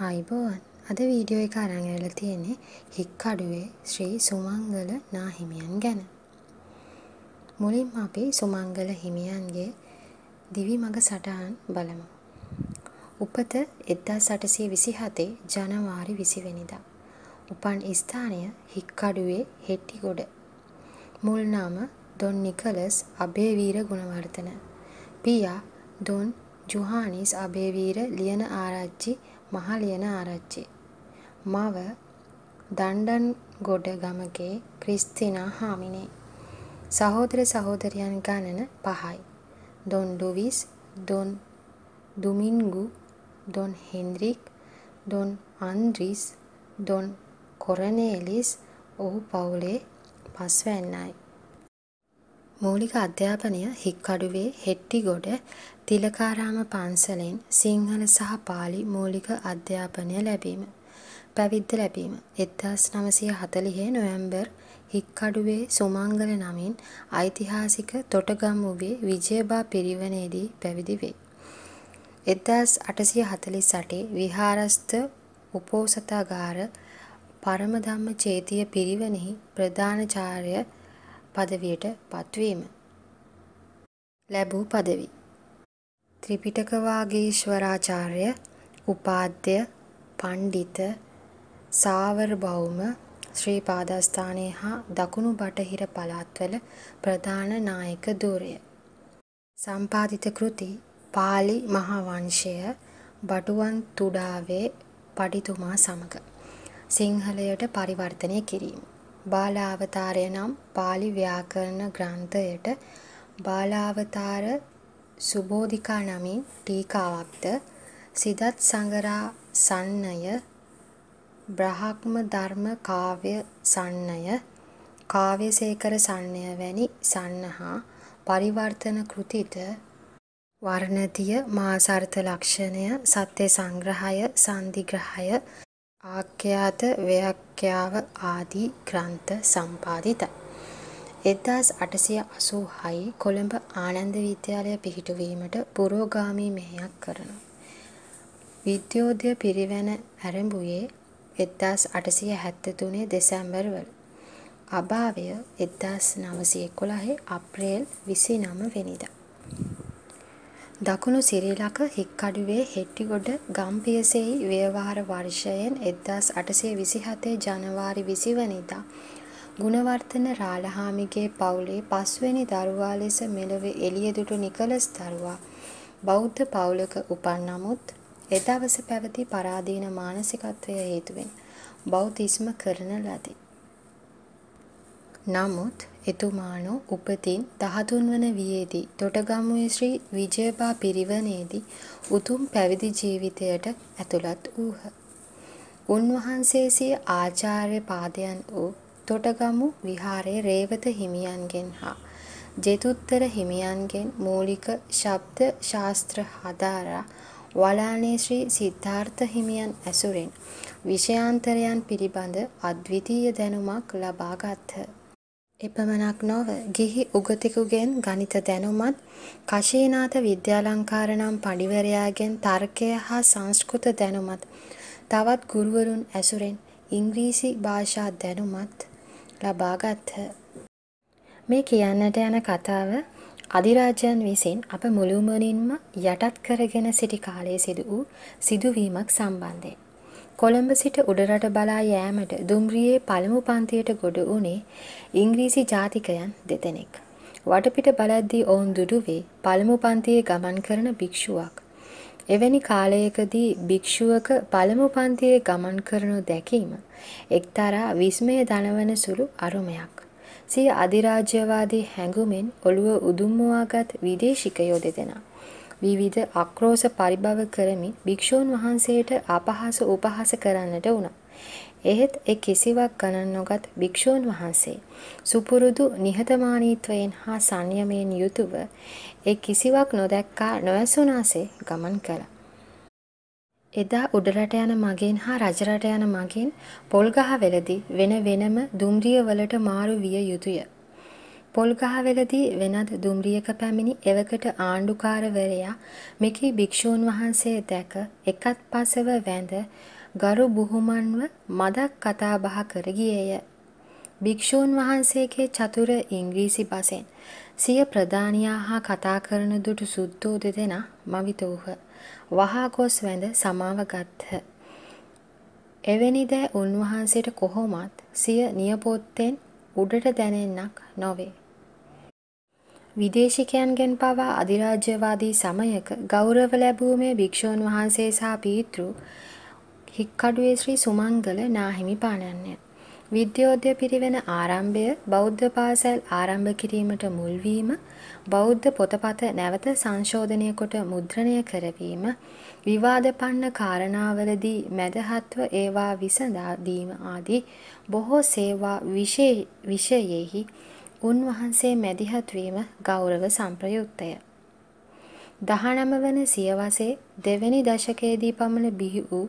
ආයිබෝන් අද වීඩියෝ එක අරන් ඇවිල්ලා තියෙන්නේ හික්කඩුවේ ශ්‍රී සුමංගල නාහිමියන් ගැන. මුලින්ම අපි සුමංගල හිමියන්ගේ දිවි මඟ සටහන් බලමු. උපත 1827 ජනවාරි 20 වෙනිදා. උපන් ස්ථානය හික්කඩුවේ හෙට්ටිගොඩ. මුල් නම දොන් නිකලස් අබේවීර ගුණවර්ධන. පියා දොන් ජුහානිස් අබේවීර ලියන ආරච්චි මහලියන ආරච්චි. මව දණ්ඩන් ගොඩ ගමකේ ක්‍රිස්තිනා හාමිනේ. සහෝදර සහෝදරයන් ගණන පහයි. දොන් ඩොවිස්, දොන් දුමින්ගු, දොන් හෙන්ද්‍රික්, දොන් අන්ද්‍රිස්, දොන් කොරනේලිස් ඔහු පවුලේ පස්වැන්නයි. මූලික අධ්‍යාපනය හික්කඩුවේ හෙට්ටිගොඩ තිලකාරාම පන්සලෙන් සිංහල සහ පාලි මූලික අධ්‍යාපනය ලැබීම. පැවිද්ද ලැබීම. එදදාස් නවසය හතලිහේ නොයම්බර් හික්කඩුවේ සුමංගල නමින් ඓතිහාසික තොටගම්මුවේ විජයබා පිරිවනේදී පැවිදි වේ. එදදාස් අටසිය හතලි සටේ විහාරස්ථ උපෝසතාගාර පරමධම්ම චේතිය පිරිවනෙහි ප්‍රධානචාරය පදවියට පත්වීම ලැබූ පදවි ත්‍රිපිටක වාගීශ්වරාචාර්ය උපාද්‍ය පණ්ඩිත සාවර්භෞම ශ්‍රී පාදස්ථානයේ හා දකුණු බටහිර පළාත්වල ප්‍රධාන නායක ධූරය. සම්පාදිත කෘති පාලි මහාවංශය බටුවන් තුඩාවේ පඩිතුමා සමග සිංහලයට පරිවර්තනය කිරීම. බාලාවතාරය නම් pāli ව්‍යාකරණ ග්‍රන්ථයට බාලාවතාර සුබෝධිකා නමින් ටීකාවක්ද සිදත් සංගරා සන්නය බ්‍රහ්ම ධර්ම කාව්‍ය සන්නය කාව්‍යසේකර සන්නය වැනි සන්නහා පරිවර්තන කෘතිත වර්ණතිය මාසර්ථ ලක්ෂණය සත්‍ය සංග්‍රහය සන්ධිග්‍රහය ආඛ්‍යාත ව්‍යක්ඛ්‍යාව ආදී ග්‍රන්ථ සම්පාදිතයි. 1886 කොළඹ ආනන්ද විද්‍යාලය පිහිටුවීමට පුරෝගාමී මෙහෙයක් කරනවා. විද්‍යෝදය පිරිවැණ ඇරඹුවේ 1873 දෙසැම්බර් වල. අභාවය 1911 අප්‍රේල් 29 වෙනිදා. දකුණු සිරී ලක හික්කඩුවේ හෙට්ටිගොඩ ගම්පියසෙහි ව්‍යවහාර වර්ෂයෙන් 1827 ජනවාරි 20 වනදා ගුණවර්ධන රාළහාමිගේ පවුලේ පස්වෙනි දරුවා ලෙස මෙලොව එළියදුටු නිකලස් දරුවා බෞද්ධ පවුලක උපන් නමුත් එදවස පැවති පරාදීන මානසිකත්වය හේතුවෙන් බෞද්ධිස්ම කරන ලදී. නමුත් එතුමාණෝ උපතින් දහතුන් වන වියේදී තොටගමුවේ ශ්‍රී විජයබා පිරිවනේදී උතුම් පැවිදි ජීවිතයට ඇතුළත් වූහ. උන්වහන්සේ සිය ආචාර්ය පාදයන් වූ තොටගමු විහාරයේ රේවත හිමියන්ගෙන් හා ජෙතුත්තර හිමියන්ගෙන් මූලික ශබ්ද ශාස්ත්‍ර හදාරා වලානේ ශ්‍රී සිද්ධාර්ථ හිමියන් ඇසුරෙන් විෂයාන්තරයන් පිළිබඳ අද්විතීය දැනුමක් ලබා ගත්හ. එපමණක් නොව ගිහි උගතෙකුගෙන් ගණිත දැනුමත් කශීනාත විද්‍යාලංකාර නම් පඬිවරයාගෙන් තර්කය හා සංස්කෘත දැනුමත් තවත් ගුරුවරුන් ඇසුරෙන් ඉංග්‍රීසි භාෂා දැනුමත් ලබා ගත්හ. මේ කියන්නට යන කතාව අධිරාජයන් විසින් අප මුළුමනින්ම යටත් කරගෙන සිටි කාලයේ සිදු වූ සිදුවීමක් සම්බන්ධයෙන් කොළඹ සිට උඩරට බලා යෑමට දුම්රියේ පළමු පන්තියට ගොඩ වුණේ ඉංග්‍රීසි ජාතිකයන් දෙදෙනෙක්. වටපිට බලද්දී ඔවුන් දුඩුවේ පළමු පන්තියේ ගමන් කරන භික්ෂුවක්. එවැනි කාලයකදී භික්ෂුවක පළමු පන්තියේ ගමන් කරනු දැකීම එක්තරා විස්මය දනවන සුළු අරුමයක්. සිය අධිරාජ්‍යවාදී හැඟුමෙන් ඔළුව උදුම්මවාගත් විදේශිකයෝ දෙදෙනා විවිධ ආක්‍රෝෂ පරිභව කරමින් භික්ෂූන් වහන්සේට අපහාස උපහාස කරන්නට වුණා. එහෙත් ඒ කිසිවක් ගණන් නොගත් භික්ෂූන් වහන්සේ සුපුරුදු නිහතමානීත්වයෙන් හා සංයමයෙන් යුතුව ඒ කිසිවක් නොදැක්කා නොඇසුනාසේ ගමන් කළා. එදා උඩරට යන මගෙන් හා රජරට යන මගෙන් පොල්ගහ වෙලදී වෙන වෙනම දුම්රිය වලට මාරු විය යුතුය. පොල්ගහවෙලදී වෙනත් දුම්රියක පැමිණි එවකට ආණ්ඩුකාරවරයා මෙකී භික්ෂූන් වහන්සේ දැක එකත් පසව වැඳ ගරු බුහුමන්ව මදක් කතා බහ කර ගියේය. භික්ෂූන් වහන්සේගේ චතුර ඉංග්‍රීසි බසෙන් සිය ප්‍රධානියා හා කතා කරන දුටු සුද්දෝ දෙදෙනා මවිත වූහ. වහා ගොස් වැඳ සමාව ගත්හ. එවැනි දෑ උන්වහන්සේට කොහොමත් සිය නියපොත්තෙන් උඩට දැනෙන්නක් නොවේ. විදේශිකයන්ගෙන් පවා අධිරාජ්‍යවාදී සමයක ගෞරව ලැබුවේ භික්ෂූන් වහන්සේ සහ පීතෘ හික්කඩුවේ ශ්‍රී සුමංගල නාහිමි පාණන්ය. විද්‍යෝදය පිරිවෙන ආරම්භය බෞද්ධ පාසල් ආරම්භ කිරීමට මුල්වීම බෞද්ධ පොතපත නැවත සංශෝධනය කොට මුද්‍රණය කරවීම විවාද පන්න කාරණාවලදී මැදහත්ව ඒවා විසඳා දීම ආදී බොහෝ සේවා විෂයෙහි උන්වහන්සේ මැදිහත් වීම ගෞරව සම්ප්‍රයුක්තය. 19 වන සියවසේ දෙවැනි දශකයේදී පමණ බිහි වූ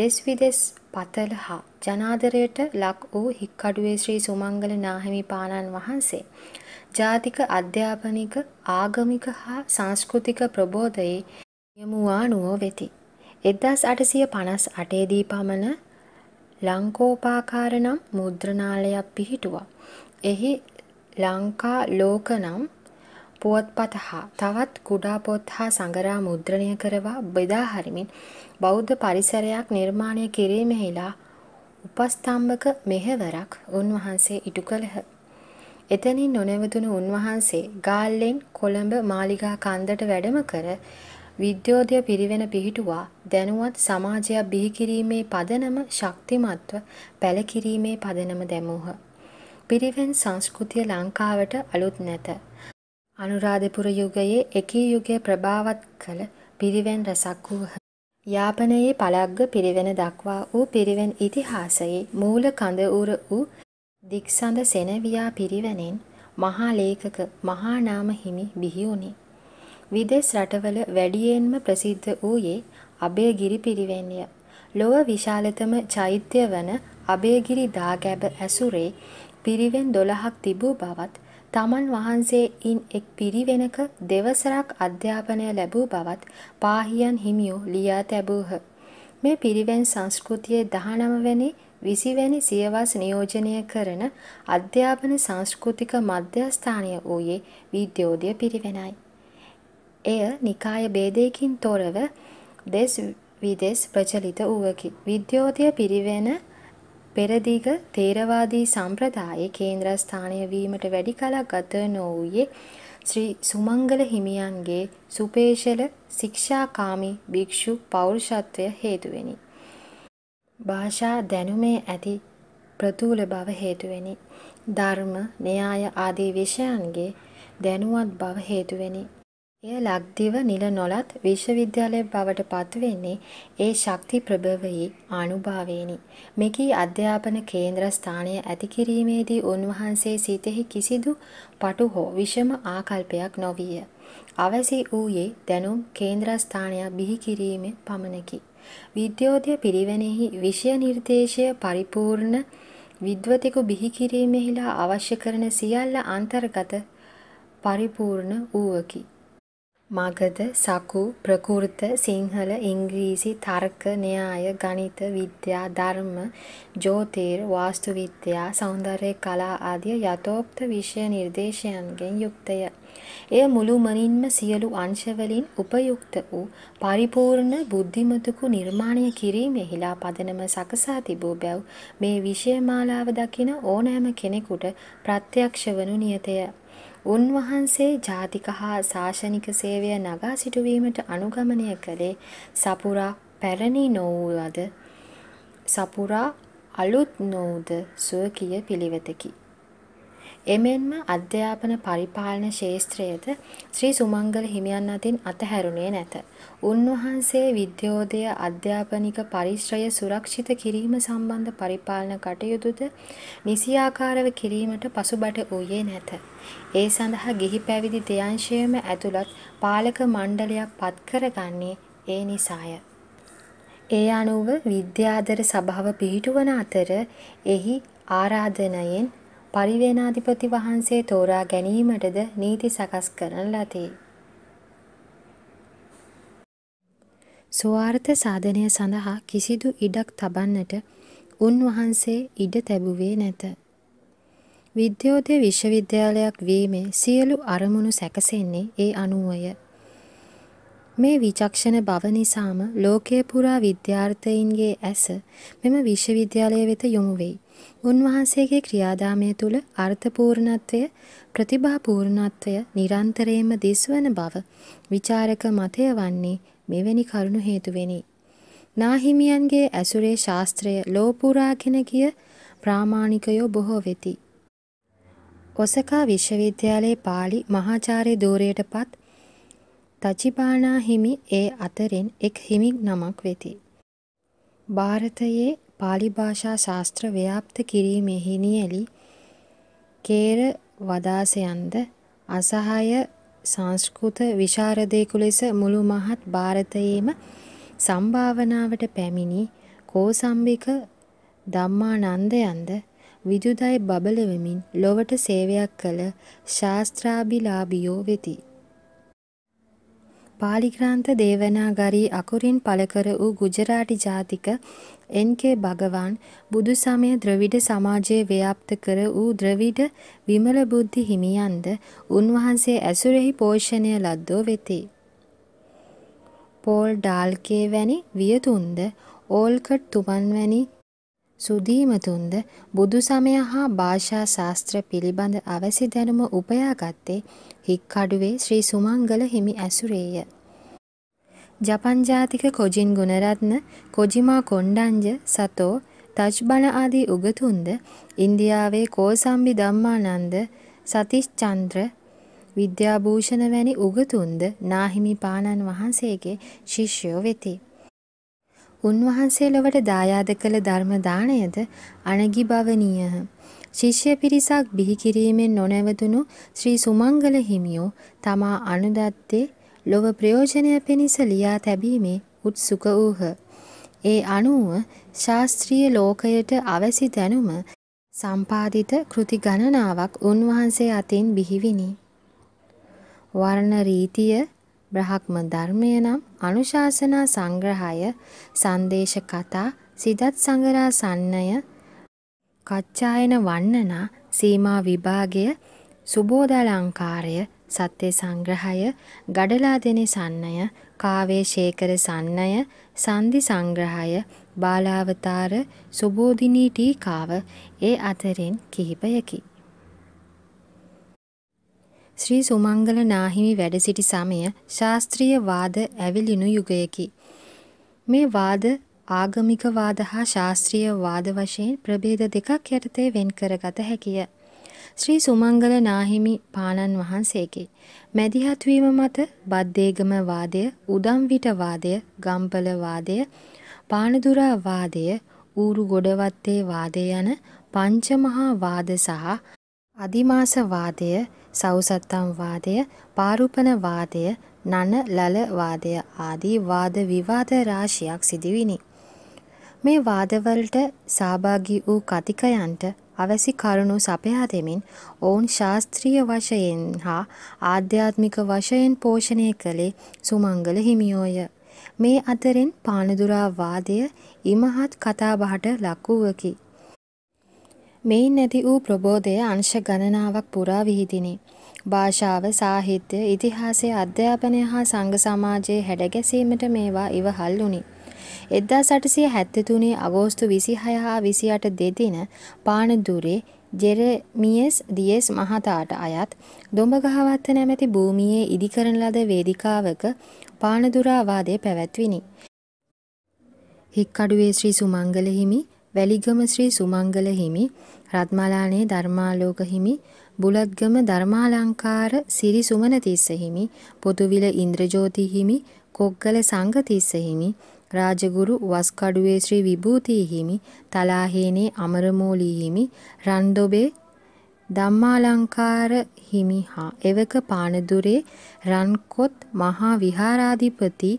දෙස් විදෙස් පතල හා ජනාදරයට ලක් වූ හික්කඩුවේ ශ්‍රී සුමංගල නාහිමි පාණන් වහන්සේ ජාතික අධ්‍යාපනික ආගමික හා සංස්කෘතික ප්‍රබෝධයේ යමුවා නුව වෙති. 1858 දී පමණ ලංකෝපාකාර නම් මුද්‍රණාලයක් පිහිටුවා. එහි ලංකා ලෝක නම් පුවත්පත හා තවත් කුඩා පොත් හා සඟරා මුද්‍රණය කරවා බෙදා හරිමින් බෞද්ධ පරිසරයක් නිර්මාණය කිරීමෙහිලා උපස්තම්භක මෙහෙවරක් උන්වහන්සේ ඉටු කළහ. එතනින් නොනැවතුණු උන්වහන්සේ ගාල්ලෙන් කොළඹ මාලිගා කන්දට වැඩම කර විද්‍යෝධය පිරිවෙන පිහිටුවා දැනුවත් සමාජයක් බිහිකිරීමේ පදනම ශක්තිමත්ව පැළකිරීමේ පදනම දැමූහ. පිරිවෙන් සංස්කෘතිය ලංකාවට අලුත් නැත. අනුරාධපුර යුගයේ එකී යුගය ප්‍රභාවත් කළ පිරිවෙන් රැසක් වූහ. යාපනයේ පළග්ග පිරිවෙන දක්වා වූ පිරිවෙන් ඉතිහාසයේ මූල කඳ උර වූ දික්සඳ සෙනවියා පිරිවෙනෙන් මහා ලේඛක මහා නාම හිමි බිහි වුණි. විදේශ රටවල වැඩියෙන්ම ප්‍රසිද්ධ වූයේ අබේගිරි පිරිවෙන්ය. ලොව විශාලතම චෛත්‍ය වන අබේගිරි දාගැබ ඇසුරේ පිරිවෙන් දොළහක් තිබූ බවත් තමන් වහන්සේ ඉන් එක් පිරිවෙනක දෙවසරක් අධ්‍යාපනය ලැබූ බවත් පාහියන් හිමියෝ ලියා තැබූහ. මේ පිරිවෙන් සංස්කෘතියේ දහනමවැනි විසිවැනි සියවස් නියෝජනය කරන අධ්‍යාපන සංස්කෘතික මධ්‍යස්ථානය වූයේ විද්‍යෝධය පිරිවෙනයි. එය නිකාය බේදයකින් තොරව දෙස් විදෙස් ප්‍රචලිත වූවකි. විද්‍යෝධය පිරිවෙන පෙරදිග ථේරවාදී සම්ප්‍රදායේ කේන්ද්‍රස්ථානය වීමට වැඩි කලක් ගත නොවූයේ ශ්‍රී සුමංගල හිමියන්ගේ සුපේශල ශික්ෂාකාමී භික්ෂු පෞරුෂත්වය හේතුවෙනි. භාෂා දැනුමේ ඇති ප්‍රතුූල බව හේතුවෙනි. ධර්ම, න්‍යාය ආදී විෂයන්ගේ දැනුවත් බව හේතුවෙනි. එය ලක්දිව නිල නොලත් විශ්වවිද්‍යාලය බවට පත්වෙන්නේ ඒ ශක්ති ප්‍රභවයේ ආනුභාවයෙනි. මෙකී අධ්‍යාපන කේන්ද්‍රස්ථානය ඇතිකිරීමේදී උන්වහන්සේ සිතෙහි කිසිදු පටු හෝ විෂම ආකල්පයක් නොවිය. අවැසි වූයේ දැනුම් කේන්ද්‍රස්ථානයක් බිහිකිරීම පමණකි. විද්‍යෝධය පිරිවැනෙහි විෂය නිර්දේශය පරිපූර්ණ විද්වතෙකු බිහිකිරීමෙහිලා අවශ්‍ය කරන සියල්ල අන්තර්ගත පරිපූර්ණ වූවකි. මගධ සකු ප්‍රකෘත සිංහල ඉංග්‍රීසි තර්ක න්‍යාය ගණිත විද්‍යා ධර්ම ජ්‍යොතිර් වාස්තු විද්‍යා සෞන්දර්ය කලා ආදී යථෝක්ත විෂය නිර්දේශයන්ගෙන් යුක්තය. එය මුළුමනින්ම සියලු අංශවලින් උපයුක්ත වූ පරිපූර්ණ බුද්ධිමතුකු නිර්මාණය කිරීමෙහිලා පදනම සකසා තිබූ බැව් මේ විෂයමාලාව දකින ඕනෑම කෙනෙකුට ප්‍රත්‍යක්ෂ වනු නියතය. උන්වහන්සේ ජාතික හා ශාසනික සේවය නගා සිටුවීමට අනුගමනය කළේ සපුරා පැරණි නොවූලද සපුරා අලුත් නොවූද සුවකිය පිළිවෙතකි. එමෙන්ම අධ්‍යාපන පරිපාලන ක්ෂේත්‍රයද ශ්‍රී සුමංගල හිමියන් අතින් අතහැරුණේ නැත. උන්වහන්සේ විද්‍යෝදය අධ්‍යාපනික පරිශ්‍රය සුරක්ෂිත කිරීම සම්බන්ධ පරිපාලන කටයුතුද නිසියාකාරව කිරීමට පසුබට වූයේ නැත. ඒ සඳහා ගිහි පැවිදි දෙයංශයම ඇතුළත් පාලක මණ්ඩලයක් පත්කරගන්නේ ඒ නිසාය. ඒ අනුව විද්‍යාදර සභාව පිහිටුවන අතර එහි ආරාධනයෙන් පරිවේනාධිපති වහන්සේ තෝරා ගැනීමටද නීති සකස් කරන ලදී. ස්වාර්ථ සාධනය සඳහා කිසිදු ඉඩක් තබන්නට උන්වහන්සේ ඉඩ තැබුවේ නැත. විද්‍යෝදය විශ්වවිද්‍යාලයක් වීමේ සියලු අරමුණු සැකසෙන්නේ ඒ අනුවය. මේ විචක්ෂණ බව නිසාම ලෝකයේ පුරා විද්‍යාර්ථයින්ගේ ඇස මෙම විශ්වවිද්‍යාලය වෙත යොමු වෙයි. උන්වහන්සේගේ ක්‍රියාදාමය තුළ අර්ථපූර්ණත්වය ප්‍රතිභාපූර්ණත්වය නිරන්තරයෙන්ම දිස්වන බව විචාරක මතය වන්නේ මෙවැනි කරුණු හේතුවෙනි. නාහිමියන්ගේ ඇසුරේ ශාස්ත්‍රය ලෝපුරාගෙන ගිය ප්‍රාමාණිකයෝ බොහෝ වෙති. ඔසකා විශ්වවිද්‍යාලයේ පාලි මහාචාර්ය ධූරයට පත් තචිබානා හිමි ඒ අතරින් එක් හිමි නමක් වෙති. භාරතයේ පාලි භාෂා ශාස්ත්‍ර ව්‍යාප්ත කිරීමෙහි නියැලි කේර වදාසයන්ද අසහාය සංස්කෘත විශාරදයකු ලෙස මුළු මහත් භාරතයේම සම්භාවනාවට පැමිණි කෝසම්භික ධම්මානන්දයන්ද විදුදයි බබලවමින් ලොවට සේවයක් කළ ශාස්ත්‍රාභිලාභියෝ වෙති. පාලිග්‍රාන්ත දේවනාගරී අකුරින් පළකර වූ ගුජරාටි ජාතික එන්.කේ. භගවන් බුදු සමය ද්‍රවිඩ සමාජය ව්‍යාප්ත කර වූ ද්‍රවිඩ විමල බුද්ධි හිමියන්ද උන්වහන්සේ ඇසුරෙහි පෝෂණය ලද්දෝ වෙති. පෝල් ඩාල්කේ වැනි වියතුන්ද ඕල්කට් තුමන් වැනි සුදීමතුන්ද බුදු සමය හා භාෂා ශාස්ත්‍ර පිළිබඳ අවැසි දැනුම උපයාගත්තේ හික්කඩුවේ ශ්‍රී සුමංගල හිමි ඇසුරේය. ජපන් ජාතික කොජින් ගුණරත්න, කොජිමා කොණ්ඩඤ්ජ, සතෝ, තජ්බන ආදී උගතුන්ද ඉන්දියාවේ කෝසම්බි ධම්මානන්ද, සතිෂ් චන්ද්‍ර, විද්‍යාභූෂණ වැනි උගතුන්ද නාහිමි පාණන් වහන්සේගේ ශිෂ්‍යයෝ වෙති. උන්වහන්සේ ලොවට දායාද කළ ධර්ම දාණයද අනගිබවණීයහ. ශිෂ්‍ය පිරිසක් බිහි කිරීමෙන් නොනැවතුණු ශ්‍රී සුමංගල හිමියෝ තමා අනුදත්තේ ලොව ප්‍රයෝජනය පිණිස ලියා තැබීමේ උත්සුක වූහ. ඒ අනුව ශාස්ත්‍රීය ලෝකයට අවැසි දැනුම සම්පාදිත කෘති ගණනාවක් උන්වහන්සේ අතින් බිහිවිනි. වර්ණ රීතිය බ්‍රහ්ම ධර්මය නම් අනුශාසනා සංග්‍රහය සංදේශ කතා සිදත් සංගරා සන්නය කච්ඡායන වන්නනා සීමා විභාගය සුබෝධලංකාරය සත්‍ය සංග්‍රහය, ගඩලාදෙනි සන්නය, කාවේ ශේකර සන්නය, සන්දි සංග්‍රහය, බාලාවතාර, සුබෝධිනී ටීකාව ඒ අතරින් කිහිපයකි. ශ්‍රී සුමංගල නාහිමි වැඩ සිටි සමය ශාස්ත්‍රීය වාද ඇවිලිනු යුගයකි. මේ වාද ආගමික වාද හා ශාස්ත්‍රීය වාද වශයෙන් ප්‍රභේද දෙකක් යටතේ වෙන් කරගත හැකිය. ශ්‍රී සුමංගල නාහිමි පාණන් වහන්සේගේ මැදිහත්වීම මත බද්දේගම වාදය, උදම්විට වාදය, ගම්පල වාදය, පානදුරා වාදය, ඌරු ගොඩවත්තේ වාදය යන පංචමහා වාද සහ අදිමාස වාදය, සෞසත්තම් වාදය, පාරුපන වාදය, නන ලල වාදය ආදී වාද විවාද රාශියක් සිදුවිනි. මේ වාදවලට සහභාගී වූ කතිකයන්ට අවැසි කරුණු සපයා දෙමින් ඔවුන් ශාස්ත්‍රීය වශයෙන් හා ආධ්‍යාත්මික වශයෙන් පෝෂණය කළේ සුමංගල හිමියෝය. මේ අතරින් පානදුරා වාදය ඉමහත් කතාබහට ලක් වූවකි. මේ නැති වූ ප්‍රබෝධය අංශ ගණනාවක් පුරා විහිදිනි. භාෂාව, සාහිත්‍ය, ඉතිහාසය, අධ්‍යාපනය හා සංඝ සමාජයේ හැඩගැසීමට මේවා ඉවහල් වුණි. 1873 අගෝස්තු 26 හා 28 දෙදින පානදුරේ ජෙරමියස් දියස් මහතාට අයත් දොඹගහවත්ත නැමැති භූමියේ ඉදිකරන ලද වේදිකාවක පානදුරාවාදය පැවැත්විනි. හික්කඩුවේ ශ්‍රී සුමංගල හිමි, වැලිගම ශ්‍රී සුමංගල හිමි, රත්මලානේ ධර්මාලෝක හිමි, බුලත්ගම ධර්මාලංකාර සිරි සුමනතිස්ස හිමි, පොතුවිල ඉන්ද්‍රජෝති හිමි, කොග්ගල සංඝතිස්ස හිමි, රාජගුරු වස්කඩුවේ ශ්‍රී විභූති හිමි, තලාහේනේ අමරමෝලී හිමි, රන්දොබේ ධම්මාලංකාර හිමි හා එවක පානදුරේ රන්කොත් මහා විහාරාධිපති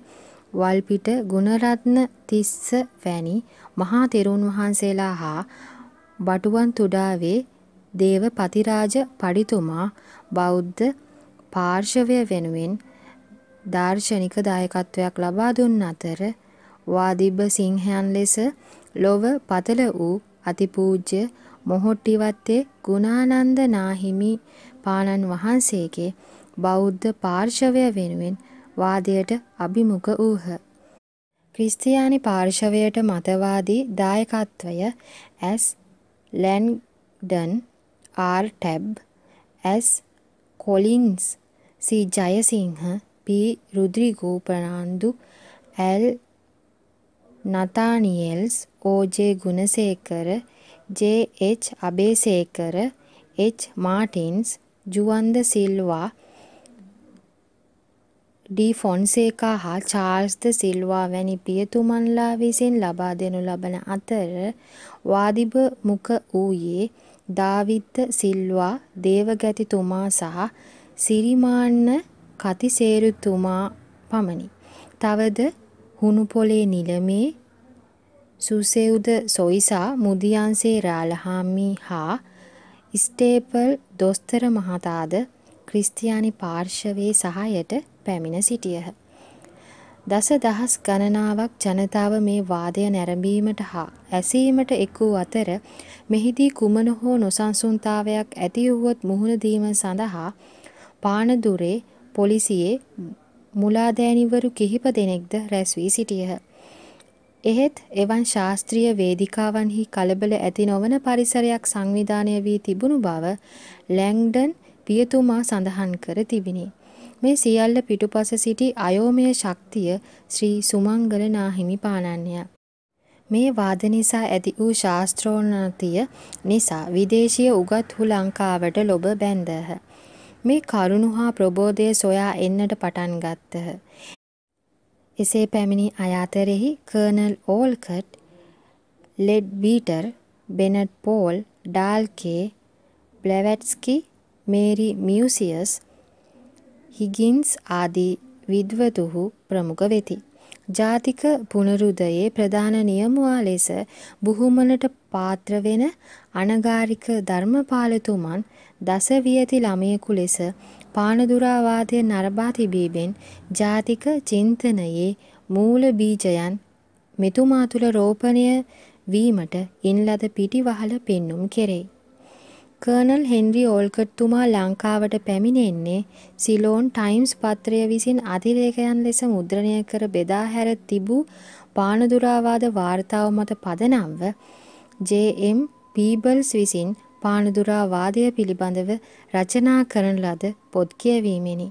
වල්පිට ගුණරත්න තිස්ස වැනි මහා තෙරුන් වහන්සේලා හා බටුවන් තුඩාවේ දේව පතිරාජ පඩිතුමා බෞද්ධ පාර්ශවය වෙනුවෙන් දාර්ශනික දායකත්වයක් ලබා දුන් අතර වාදිබ සිංහයන් ලෙස ලොව පතල වූ අතිපූජ්‍ය මොහොට්ටිවත්තේ ගුණානන්ද නාහිමි පාණන් වහන්සේගේ බෞද්ධ පාර්ශවය වෙනුවෙන් වාදයට අභිමුඛ වූහ. ක්‍රිස්තියානි පාර්ශවයට මතවාදී දායකත්වය ඇස් ලැන්ඩන් ආර් ටැබ් S Collins C Jayasinghe P Rodrigo Fernando L Nathaniels O J Gunasekara J H Abeysekara H Martins ජුවන්ද සිල්වා ඩී ෆොන්සේකා හා චාල්ස් ද සිල්වා වැනි පියතුමන්ලා විසින් ලබා දෙනු ලබන අතර වාදිබ මුක වූයේ දාවිද්ද සිල්වා දේවගැතිතුමා සහ සිරිමාන්න කතිසේරුතුමා පමණි. තවද හුණුපොලේ නිලමේ සුසෙව්ද සොයිසා මුදියන්සේ රාලහාමි හා ස්ටේපල් දොස්තර මහතාද ක්‍රිස්තියානි පාර්ශවයේ සහයට පැමිණ සිටියහ. දස දහස් ගණනාවක් ජනතාව මේ වාදය නැරඹීමට හා ඇසීමට එක් වූ අතර මෙහිදී කුමන හෝ නොසන්සුන්තාවයක් ඇති වුවොත් මුහුණ දීම සඳහා පානදුරේ පොලිසියේ මුලාදෑනිවරු කිහිප දෙනෙක්ද රැස් වී සිටියහ. එහෙත් එවන් ශාස්ත්‍රීය වේදිකාවන්හි කලබල ඇති නොවන පරිසරයක් සංවිධානය වී තිබුණු බව ලැංඩන් පියතුමා සඳහන් කර තිබිණි. මේ සියල්ල පිටුපස සිටි අයෝමය ශක්තිය ශ්‍රී සුමංගල නාහිමි පාණන්ය. මේ වාද නිසා ඇති වූ ශාස්ත්‍රෝන්නතිය නිසා විදේශීය උගත් හු ලංකාවට ලොබ බැන්දහ. මේ කරුණු හා ප්‍රබෝධය සොයා එන්නට පටන් ගත්තහ. එසේ පැමිණි අයාතරෙහි colonel Olcott Leadbeater Bennett Paul Dahlke Blavatsky Mary Musaeus Higgins ආදී විද්වතුහු ප්‍රමුඛ වෙති. ජාතික පුනරුදයේ ප්‍රධාන නියමුවා ලෙස බුහුමනට පාත්‍ර වෙන අනගාരിക ධර්මපාලතුමන් දස වියති ළමයෙකු ලෙස පානදුරාවාදය නරබා තිබීමෙන් ජාතික චින්තනයේ මූල බීජයන් මෙතුමා තුළ රෝපණය වීමට ඉන් ලද පිටිවහල පෙන්නුම් කෙරෙයි. කර්නල් හෙන්රි ඕල්කට්තුමා ලංකාවට පැමිණෙන්නේ සිලෝන් ටයිම්ස් පත්‍රය විසින් අධිරේකයන් ලෙස මුද්‍රණය කර බෙදා හැර තිබූ පානදුරාවාද වාර්තාව මත පදනම්ව ජම් පීබල්ස් විසින් පානදුරාවාදය පිළිබඳව රචනා කරන ලද පොත් කියවීමෙනි.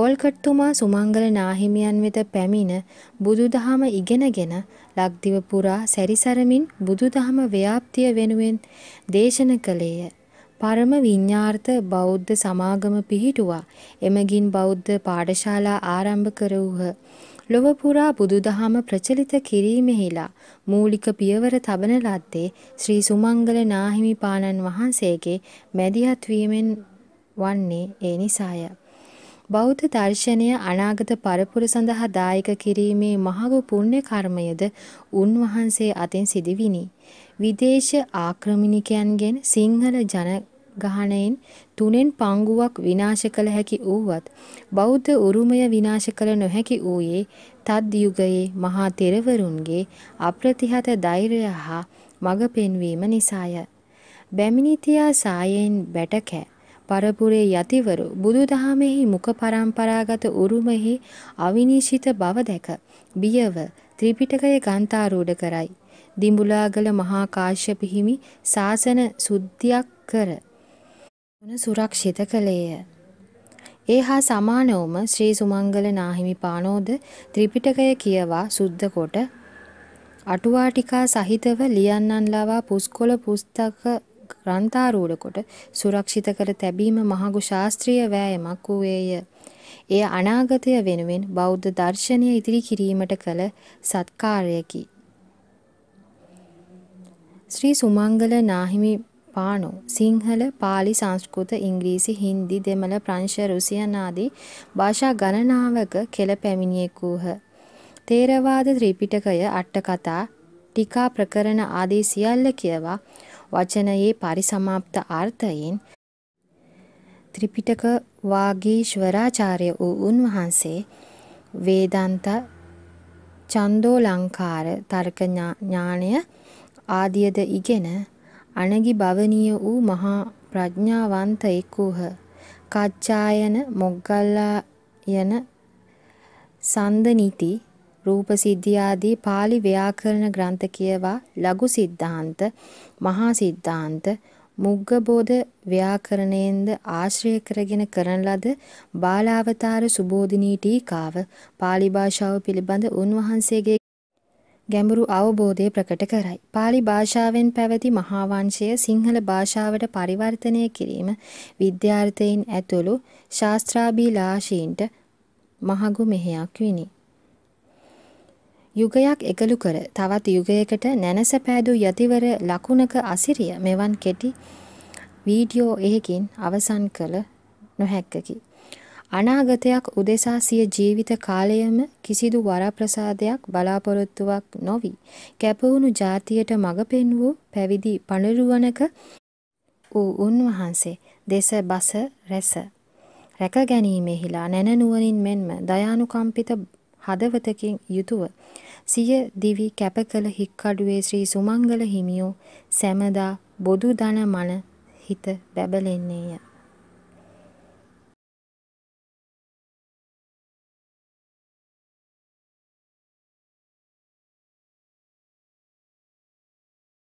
ඕල්කට්තුමා සුමංගල නාහිමියන් වෙත පැමිණ බුදුදහම ඉගෙනගෙන ලක්දිව පුරා සැරිසරමින් බුදුදහම ව්‍යාප්තිය වෙනුවෙන් දේශන කළේය. පරම විඤ්ඤාර්ථ බෞද්ධ සමාගම පිහිටුවා එමගින් බෞද්ධ පාඨශාලා ආරම්භ කර වූහ. ලොව පුරා බුදුදහම ප්‍රචලිත කිරීමෙහිලා මූලික පියවර තබන ලද්දේ ශ්‍රී සුමංගල නාහිමිපාණන් වහන්සේගේ මැදිහත් වීමෙන් වන්නේ ඒ නිසාය. බෞද්ධ දර්ශනය අනාගත පරපුර සඳහා දායක කිරීමේ මහඟු පුණ්‍ය කර්මයද උන්වහන්සේ අතින් සිදුවිනි. විදේශ ආක්‍රමණිකයන්ගෙන් සිංහල ජන ගහණයෙන් තුනෙන් පංගුවක් විනාශ කළ හැකි වූවත් බෞද්ධ උරුමය විනාශ කළ නොහැකි වූයේ තත් යුගයේ මහා තෙරවරුන්ගේ අප්‍රතිහත ධෛර්යය හා මඟ පෙන්වීම නිසාය. බැමිණිතියා සායෙන් බැටකෑ පරපුරේ යතිවරු බුදුදහමෙහි මුඛ පරම්පරාගත උරුමෙහි අවිනිශ්චිත බව දැක බියව ත්‍රිපිටකය ගන්තාරූඪ කරයි. දිඹුලාගල මහා කාශ්‍යප හිමි සාසන සුද්ධියක් කර තුන සුරක්ෂිත කළේය. ඒ හා සමානවම ශ්‍රී සුමංගල නාහිමිපාණෝද ත්‍රිපිටකය කියවා සුද්ධ කොට අටුවාටිකා සහිතව ලියන්නන් ලවා පුස්කොළ පුස්තක ග්‍රන්ථාරූඪ කොට සුරක්ෂිත කර තැබීම මහඟු ශාස්ත්‍රීය වෑයමක් වූයේය. එය අනාගතය වෙනුවෙන් බෞද්ධ දර්ශනය ඉදිරි කිරීමට කළ සත්කාරයකි. ශ්‍රී සුමංගල නාහිමි පානු සිංහල පාලි සංස්කෘත ඉංග්‍රීසි හින්දි දෙමළ ප්‍රංශ රුසියනාදී භාෂා ගණනාවක කෙළ පැමිණියෙකූහ. තේරවාද ත්‍රීපිටකය අට්ටකතා ටිකා ප්‍රකරණ ආදී සියල්ල කියවා වචනයේ පරිසමාප්ත අර්ථයෙන් ත්‍රිපිටක වාගීශ්වරාචාර්ය වූ උන්වහන්සේ වේදන්ත චන්දෝලංකාර තර්ක ඥානය ආදියද ඉගෙන අනගි භවනීය වූ මහා ප්‍රඥාවන්තයෙක් වූහ. කච්චායන මොග්ගල්ලා යන සන්දනිති රූපසිද්ධියාදී pāli ව්‍යාකරණ ග්‍රන්ථ කියවා ලඝු සිද්ධාන්ත මහා සිද්ධාන්ත මුග්ගබෝධ ව්‍යාකරණයෙන්ද ආශ්‍රය කරගෙන කරන ලද බාලාවතාර සුබෝධිනී ටීකාව pāli භාෂාව පිළිබඳ උන්වහන්සේගේ ගැඹුරු අවබෝධය ප්‍රකට කරයි. pāli භාෂාවෙන් පැවති මහා වංශය සිංහල භාෂාවට පරිවර්තනය කිරීම විද්‍යාර්ථීන් ඇතුළු ශාස්ත්‍රාභිලාෂීන්ට මහඟු මෙහෙයක් විනි. යුගයක් එකලු කර තවත් යුගයකට නැනස පෑදු යතිවර ලකුණක අසිරිය මෙවන් කෙටි වීඩියෝ එහෙකින් අවසන් කළ නොහැක්කකි. අනාගතයක් උදෙසා සිය ජීවිත කාලයම කිසිදු වරප්‍රසාදයක් බලාපොරොත්තුවක් නොවි කැපවුණු ජාතියට මඟ පෙන්වූ පැවිදි පණරුවනක වූ උන්වහන්සේ දෙස බස රැස රැක ගැනීමෙහිලා නැනනුවනින් මෙන්ම දයානුකම්පිත හදවතකින් යුතුව සිය දිවි කැපකළ හික්කඩුවේ ශ්‍රී සුමංගල හිමියෝ සැමදා බොදු දන මන හිත බැබලෙන්නේය